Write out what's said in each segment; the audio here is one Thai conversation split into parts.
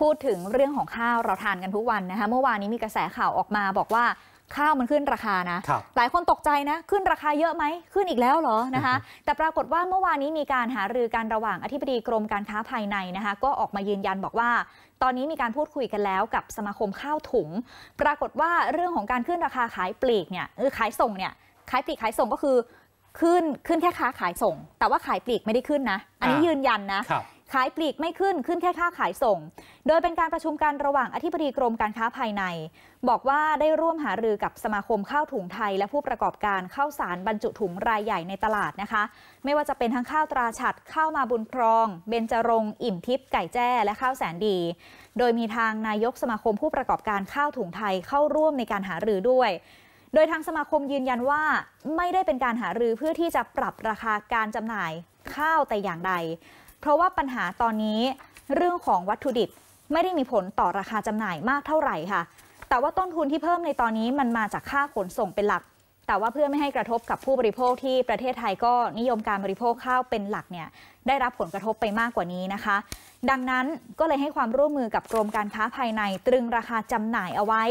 พูดถึงเรื่องของข้าวเราทานกันทุกวันนะคะ เมื่อวานนี้มีกระแสข่าวออกมาบอกว่าข้าวมันขึ้นราคานะหลายคนตกใจนะ ขึ้นราคาเยอะไหมขึ้นอีกแล้วเหรอนะคะ แต่ปรากฏว่าเมื่อวานนี้มีการหารือการระหว่างอธิบดีกรมการค้าภายในนะคะ ก็ออกมายืนยันบอกว่าตอนนี้มีการพูดคุยกันแล้วกับสมาคมข้าวถุง ปรากฏว่าเรื่องของการขึ้นราคาขายปลีกเนี่ยคือขายส่งเนี่ย ขายปลีกขายส่งก็คือขึ้นขึ้นแค่ค้าขายส่ง แต่ว่าขายปลีกไม่ได้ขึ้นนะ อันนี้ยืนยันนะขายปลีกไม่ขึ้น ขึ้นแค่ค่าขายส่ง โดยเป็นการประชุมกัน ระหว่างอธิบดีกรมการค้าภายใน บอกว่าได้ร่วมหารือกับสมาคมข้าวถุงไทยและผู้ประกอบการข้าวสารบรรจุถุงรายใหญ่ในตลาดนะคะ ไม่ว่าจะเป็นทั้งข้าวตราฉัดข้าวมาบุญครองเบญจรงอิ่มทิพย์ไก่แจ้ และข้าวแสนดี โดยมีทางนายกสมาคมผู้ประกอบการข้าวถุงไทยเข้าร่วมในการหารือด้วย โดยทางสมาคมยืนยันว่าไม่ได้เป็นการหารือเพื่อที่จะปรับราคาการจำหน่ายข้าวแต่อย่างใดเพราะว่าปัญหาตอนนี้เรื่องของวัตถุดิบไม่ได้มีผลต่อราคาจำหน่ายมากเท่าไหร่ค่ะ แต่ว่าต้นทุนที่เพิ่มในตอนนี้มันมาจากค่าขนส่งเป็นหลัก แต่ว่าเพื่อไม่ให้กระทบกับผู้บริโภคที่ประเทศไทยก็นิยมการบริโภคข้าวเป็นหลักเนี่ยได้รับผลกระทบไปมากกว่านี้นะคะ ดังนั้นก็เลยให้ความร่วมมือกับกรมการค้าภายในตรึงราคาจำหน่ายเอาไว้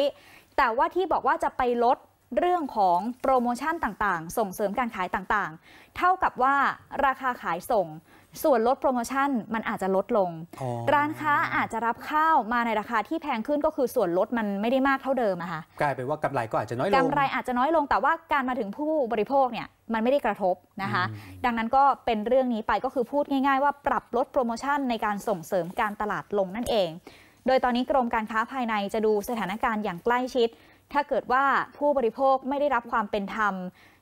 แต่ว่าที่บอกว่าจะไปลดเรื่องของโปรโมชั่นต่างๆ ส่งเสริมการขายต่างๆ เท่ากับว่าราคาขายส่งส่วนลดโปรโมชั่นมันอาจจะลดลง ร้านค้าอาจจะรับข้าวมาในราคาที่แพงขึ้นก็คือส่วนลดมันไม่ได้มากเท่าเดิมอะค่ะ กลายเป็นว่ากำไรก็อาจจะน้อยลงกำไรอาจจะน้อยลงแต่ว่าการมาถึงผู้บริโภคเนี่ยมันไม่ได้กระทบนะคะ ดังนั้นก็เป็นเรื่องนี้ไปก็คือพูดง่ายๆว่าปรับลดโปรโมชั่นในการส่งเสริมการตลาดลงนั่นเอง โดยตอนนี้กรมการค้าภายในจะดูสถานการณ์อย่างใกล้ชิดถ้าเกิดว่าผู้บริโภคไม่ได้รับความเป็นธรรม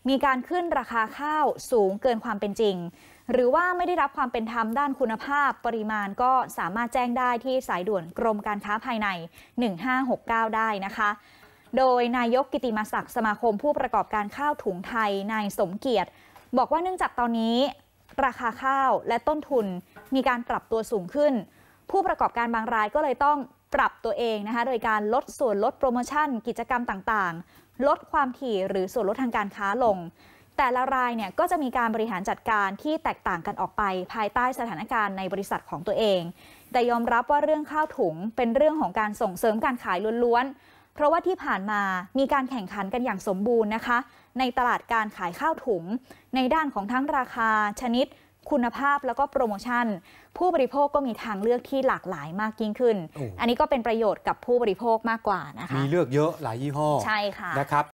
มีการขึ้นราคาข้าวสูงเกินความเป็นจริง หรือว่าไม่ได้รับความเป็นธรรมด้านคุณภาพปริมาณก็สามารถแจ้งได้ที่สายด่วนกรม การค้าภายใน 1569 ได้นะคะ โดยนายกกิติมศักดิ์สมาคมผู้ประกอบการข้าวถุงไทย นายสมเกียรติ บอกว่าเนื่องจากตอนนี้ ราคาข้าวและต้นทุนมีการปรับตัวสูงขึ้น ผู้ประกอบการบางรายก็เลยต้องปรับตัวเองนะคะโดยการลดส่วนลดโปรโมชั่น กิจกรรมต่างๆ ลดความถี่หรือส่วนลดทางการค้าลง แต่ละรายเนี่ยก็จะมีการบริหารจัดการที่แตกต่างกันออกไป ภายใต้สถานการณ์ในบริษัทของตัวเองแต่ยอมรับว่าเรื่องข้าวถุงเป็นเรื่องของการส่งเสริมการขายล้วนๆเพราะว่าที่ผ่านมามีการแข่งขันกันอย่างสมบูรณ์นะคะ ในตลาดการขายข้าวถุง ในด้านของทั้งราคาชนิดคุณภาพแล้วก็โปรโมชั่นผู้บริโภคก็มีทางเลือกที่หลากหลายมากยิ่งขึ้นออันนี้ก็เป็นประโยชน์กับผู้บริโภคมากกว่านะคะ มีเลือกเยอะหลายยี่ห้อ ใช่ค่ะ นะครับ